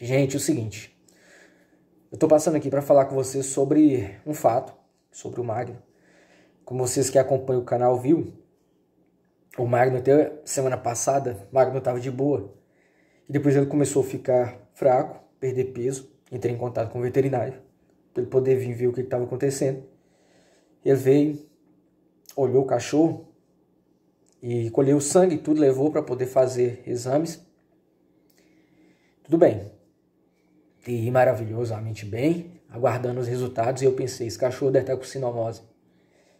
Gente, é o seguinte. Eu tô passando aqui para falar com vocês sobre um fato, sobre o Magno. Como vocês que acompanham o canal viu, o Magno até semana passada, o Magno tava de boa. E depois ele começou a ficar fraco, perder peso, entrei em contato com o veterinário para ele poder vir ver o que estava acontecendo. Ele veio, olhou o cachorro e colheu sangue, tudo levou para poder fazer exames. Tudo bem. TI maravilhosamente bem, aguardando os resultados. E eu pensei, esse cachorro deve estar tá com sinomose.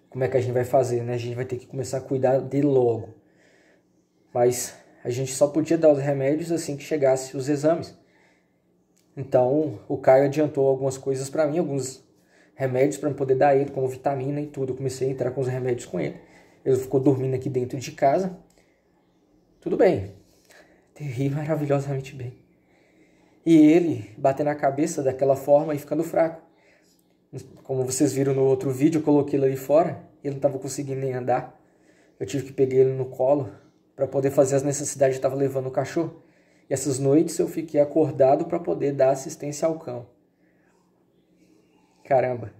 Como é que a gente vai fazer, né? A gente vai ter que começar a cuidar dele logo. Mas a gente só podia dar os remédios assim que chegasse os exames. Então, o Caio adiantou algumas coisas para mim, alguns remédios para poder dar ele, como vitamina e tudo. Eu comecei a entrar com os remédios com ele. Ele ficou dormindo aqui dentro de casa. Tudo bem. Terri maravilhosamente bem e ele batendo a cabeça daquela forma e ficando fraco. Como vocês viram no outro vídeo, eu coloquei ele ali fora, ele não estava conseguindo nem andar. Eu tive que pegar ele no colo para poder fazer as necessidades que estava levando o cachorro. E essas noites eu fiquei acordado para poder dar assistência ao cão. Caramba.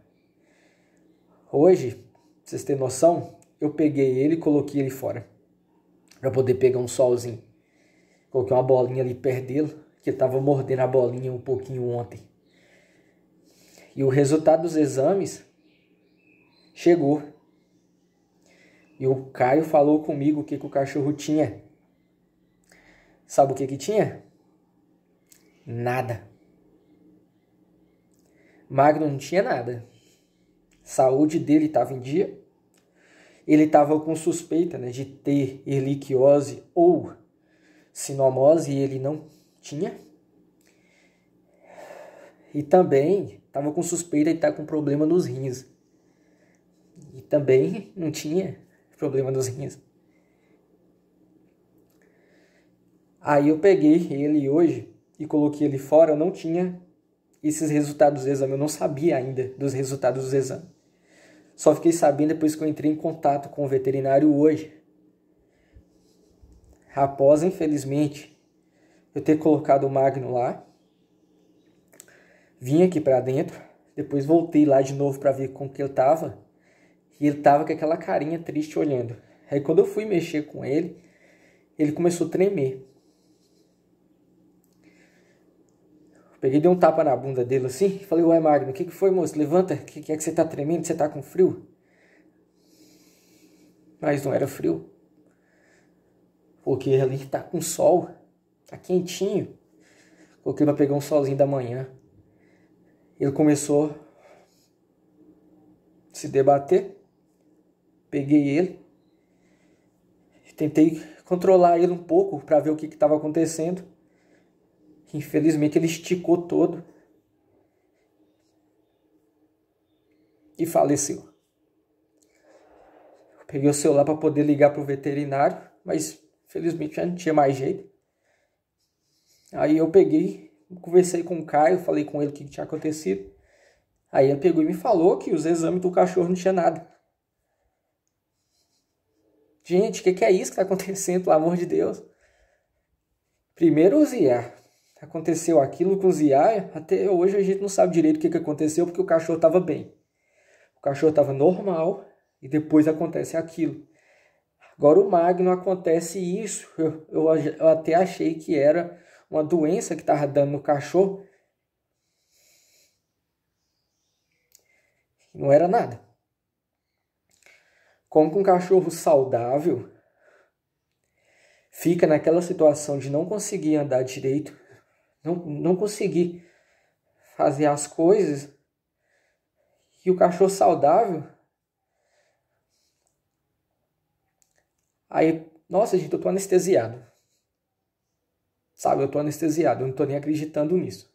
Hoje, pra vocês terem noção, eu peguei ele e coloquei ele fora. Para poder pegar um solzinho. Coloquei uma bolinha ali perto dele que estava mordendo a bolinha um pouquinho ontem. E o resultado dos exames chegou. E o Caio falou comigo o que, que o cachorro tinha. Sabe o que, que tinha? Nada. Magno não tinha nada. Saúde dele estava em dia. Ele estava com suspeita né, de ter erliquiose ou sinomose e ele não tinha. E também estava com suspeita de estar tá com problema nos rins. E também não tinha problema nos rins. Aí eu peguei ele hoje e coloquei ele fora. não tinha esses resultados do exame, eu não sabia ainda dos resultados dos exames. Só fiquei sabendo depois que eu entrei em contato com o veterinário hoje. Após, infelizmente, eu ter colocado o Magno lá. Vim aqui para dentro, depois voltei lá de novo para ver com que eu tava. E ele tava com aquela carinha triste olhando. Aí quando eu fui mexer com ele, ele começou a tremer. Peguei, dei um tapa na bunda dele assim, falei, ué Magno, o que, que foi moço? Levanta, o que, que é que você tá tremendo? Você tá com frio? Mas não era frio. Porque ali tá com sol. Tá quentinho. Coloquei pra pegar um solzinho da manhã. Ele começou a se debater. Peguei ele. Tentei controlar ele um pouco para ver o que estava acontecendo. Infelizmente ele esticou todo. E faleceu. peguei o celular para poder ligar pro veterinário, mas felizmente já não tinha mais jeito. Aí eu peguei, conversei com o Caio, falei com ele o que tinha acontecido. Aí ele pegou e me falou que os exames do cachorro não tinha nada. Gente, o que, que, é isso que está acontecendo, pelo amor de Deus? Primeiro o Zia. Aconteceu aquilo com o Zia. Até hoje a gente não sabe direito o que, que aconteceu, porque o cachorro estava bem. O cachorro estava normal e depois acontece aquilo. Agora o Magno acontece isso. Eu, eu, eu até achei que era uma doença que estava dando no cachorro. Não era nada. Como que um cachorro saudável fica naquela situação de não conseguir andar direito, não, não conseguir fazer as coisas, e o cachorro saudável. Aí, nossa, gente, eu tô anestesiado. Sabe, eu tô anestesiado, eu não tô nem acreditando nisso.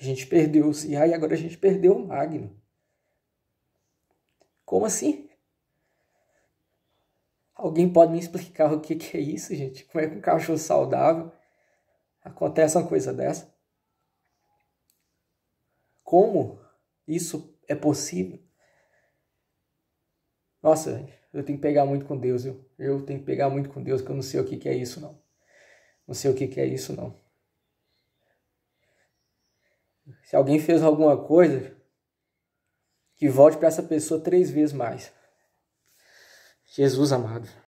A gente perdeu o Cia e agora a gente perdeu o Magno. Como assim? Alguém pode me explicar o que, que é isso, gente? Como é que um cachorro saudável acontece uma coisa dessa? Como isso é possível? Nossa, eu tenho que pegar muito com Deus, eu, eu tenho que pegar muito com Deus, que eu não sei o que, que é isso, não. Não sei o que, que é isso, não. Se alguém fez alguma coisa, que volte para essa pessoa três vezes mais. Jesus amado.